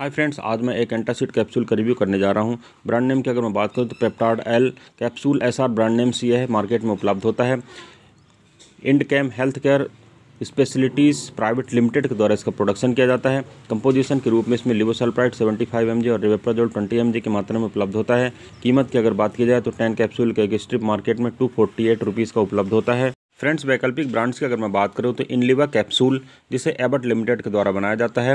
hi friends आज मैं एक एंटासिड कैप्सूल का रिव्यू करने जा रहा हूँ ब्रांड नेम की अगर मैं बात करूँ तो पेप्टार्ड L capsule SR brand name सी है मार्केट में उपलब्ध होता है Ind Chem health care specialities private limited के द्वारा इसका प्रोडक्शन किया जाता है कंपोजिशन के रूप में इसमें लिवोसल्प्राइड फाइव एम और रिवेप्राजोल ट्वेंटी एम की मात्रा में उपलब्ध होता है कीमत की अगर बात की जाए तो टेन कैप्सूल के एक स्ट्रिप मार्केट में टू फोर्टी का उपलब्ध होता है फ्रेंड्स वैकल्पिक ब्रांड्स की अगर मैं बात करूं तो इनलिवा कैप्सूल जिसे एबर्ट लिमिटेड के द्वारा बनाया जाता है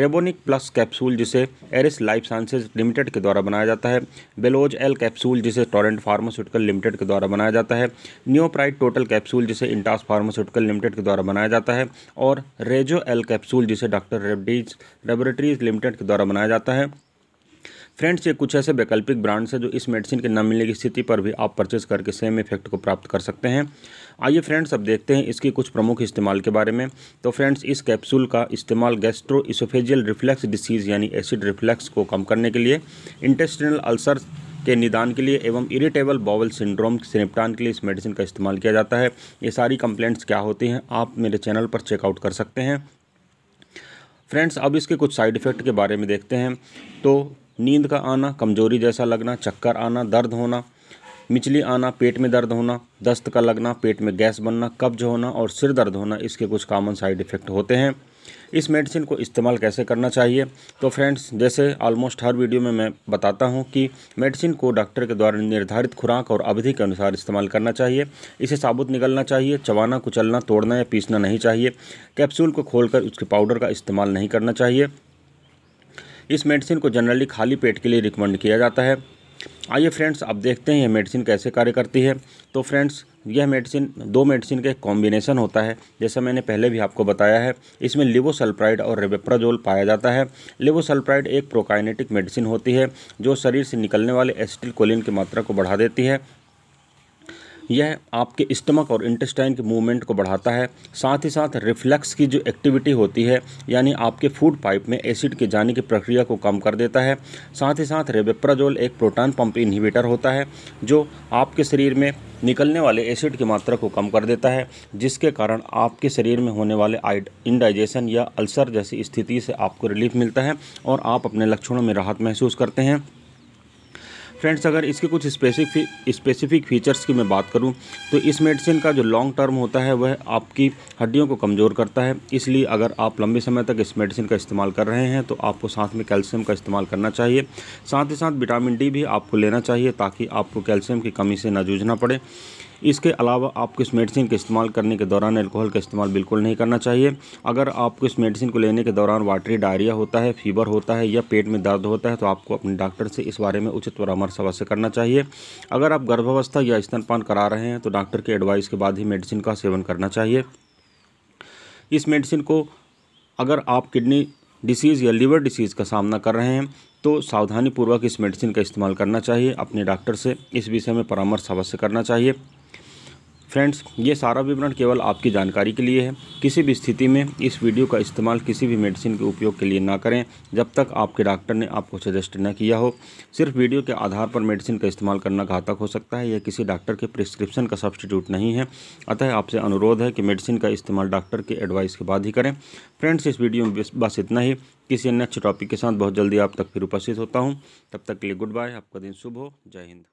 रेबोनिक प्लस कैप्सूल जिसे एरिस लाइफ साइंसेज लिमिटेड के द्वारा बनाया जाता है बेलोज एल कैप्सूल जिसे टोरेंट फार्मास्यूटिकल लिमिटेड के द्वारा बनाया जाता है न्योप्राइड टोटल कैप्सूल जिसे इंटास फार्मास्यूटिकल लिमिटेड के द्वारा बनाया जाता है और रेजो एल कैप्सूल जिसे डॉक्टर रेबडीज लेबोरेटरीज लिमिटेड के द्वारा बनाया जाता है फ्रेंड्स ये कुछ ऐसे वैकल्पिक ब्रांड्स हैं जो इस मेडिसिन के न मिलने की स्थिति पर भी आप परचेज करके सेम इफेक्ट को प्राप्त कर सकते हैं आइए फ्रेंड्स अब देखते हैं इसके कुछ प्रमुख इस्तेमाल के बारे में तो फ्रेंड्स इस कैप्सूल का इस्तेमाल गैस्ट्रो इसोफेजियल रिफ्लैक्स डिसीज़ यानी एसिड रिफ्लैक्स को कम करने के लिए इंटेस्टिनल अल्सर के निदान के लिए एवं इरिटेबल बॉवल सिंड्रोम से निपटान के लिए इस मेडिसिन का इस्तेमाल किया जाता है ये सारी कंप्लेंट्स क्या होती हैं आप मेरे चैनल पर चेकआउट कर सकते हैं फ्रेंड्स अब इसके कुछ साइड इफ़ेक्ट के बारे में देखते हैं तो नींद का आना कमजोरी जैसा लगना चक्कर आना दर्द होना मिचली आना पेट में दर्द होना दस्त का लगना पेट में गैस बनना कब्ज होना और सिर दर्द होना इसके कुछ कॉमन साइड इफ़ेक्ट होते हैं इस मेडिसिन को इस्तेमाल कैसे करना चाहिए तो फ्रेंड्स जैसे ऑलमोस्ट हर वीडियो में मैं बताता हूँ कि मेडिसिन को डॉक्टर के द्वारा निर्धारित खुराक और अवधि के अनुसार इस्तेमाल करना चाहिए इसे साबुत निकलना चाहिए चबाना कुचलना तोड़ना या पीसना नहीं चाहिए कैप्सूल को खोलकर उसके पाउडर का इस्तेमाल नहीं करना चाहिए इस मेडिसिन को जनरली खाली पेट के लिए रिकमेंड किया जाता है आइए फ्रेंड्स अब देखते हैं यह मेडिसिन कैसे कार्य करती है तो फ्रेंड्स यह मेडिसिन दो मेडिसिन के कॉम्बिनेशन होता है जैसा मैंने पहले भी आपको बताया है इसमें लिवोसल्प्राइड और रेबेप्राजोल पाया जाता है लिवोसल्प्राइड एक प्रोकाइनेटिक मेडिसिन होती है जो शरीर से निकलने वाले एसिटिल कोलिन की मात्रा को बढ़ा देती है यह आपके स्टमक और इंटेस्टाइन के मूवमेंट को बढ़ाता है साथ ही साथ रिफ्लेक्स की जो एक्टिविटी होती है यानी आपके फूड पाइप में एसिड के जाने की प्रक्रिया को कम कर देता है साथ ही साथ रेबेप्राजोल एक प्रोटॉन पंप इनहिबिटर होता है जो आपके शरीर में निकलने वाले एसिड की मात्रा को कम कर देता है जिसके कारण आपके शरीर में होने वाले इनडाइजेशन या अल्सर जैसी स्थिति से आपको रिलीफ मिलता है और आप अपने लक्षणों में राहत महसूस करते हैं फ्रेंड्स अगर इसके कुछ स्पेसिफिक स्पेसिफिक फीचर्स की मैं बात करूं तो इस मेडिसिन का जो लॉन्ग टर्म होता है वह आपकी हड्डियों को कमज़ोर करता है इसलिए अगर आप लंबे समय तक इस मेडिसिन का इस्तेमाल कर रहे हैं तो आपको साथ में कैल्शियम का इस्तेमाल करना चाहिए साथ ही साथ विटामिन डी भी आपको लेना चाहिए ताकि आपको कैल्शियम की कमी से ना जूझना पड़े इसके अलावा आपको इस मेडिसिन के इस्तेमाल करने के दौरान एल्कोहल का इस्तेमाल बिल्कुल नहीं करना चाहिए अगर आपको इस मेडिसिन को लेने के दौरान वाटरी डायरिया होता है फीवर होता है या पेट में दर्द होता है तो आपको अपने डॉक्टर से इस बारे में उचित परामर्श अवश्य करना चाहिए अगर आप गर्भावस्था या स्तनपान करा रहे हैं तो डॉक्टर के एडवाइस के बाद ही मेडिसिन का सेवन करना चाहिए इस मेडिसिन को अगर आप किडनी डिसीज़ या लिवर डिसीज़ का सामना कर रहे हैं तो सावधानीपूर्वक इस मेडिसिन का इस्तेमाल करना चाहिए अपने डॉक्टर से इस विषय में परामर्श अवश्य करना चाहिए फ्रेंड्स ये सारा विवरण केवल आपकी जानकारी के लिए है किसी भी स्थिति में इस वीडियो का इस्तेमाल किसी भी मेडिसिन के उपयोग के लिए ना करें जब तक आपके डॉक्टर ने आपको सजेस्ट न किया हो सिर्फ वीडियो के आधार पर मेडिसिन का इस्तेमाल करना घातक हो सकता है यह किसी डॉक्टर के प्रिस्क्रिप्शन का सब्सटीट्यूट नहीं है अतः आपसे अनुरोध है कि मेडिसिन का इस्तेमाल डॉक्टर के एडवाइस के बाद ही करें फ्रेंड्स इस वीडियो में बस इतना ही किसी अन्य अच्छे टॉपिक के साथ बहुत जल्दी आप तक फिर उपस्थित होता हूँ तब तक के लिए गुड बाय आपका दिन शुभ हो जय हिंद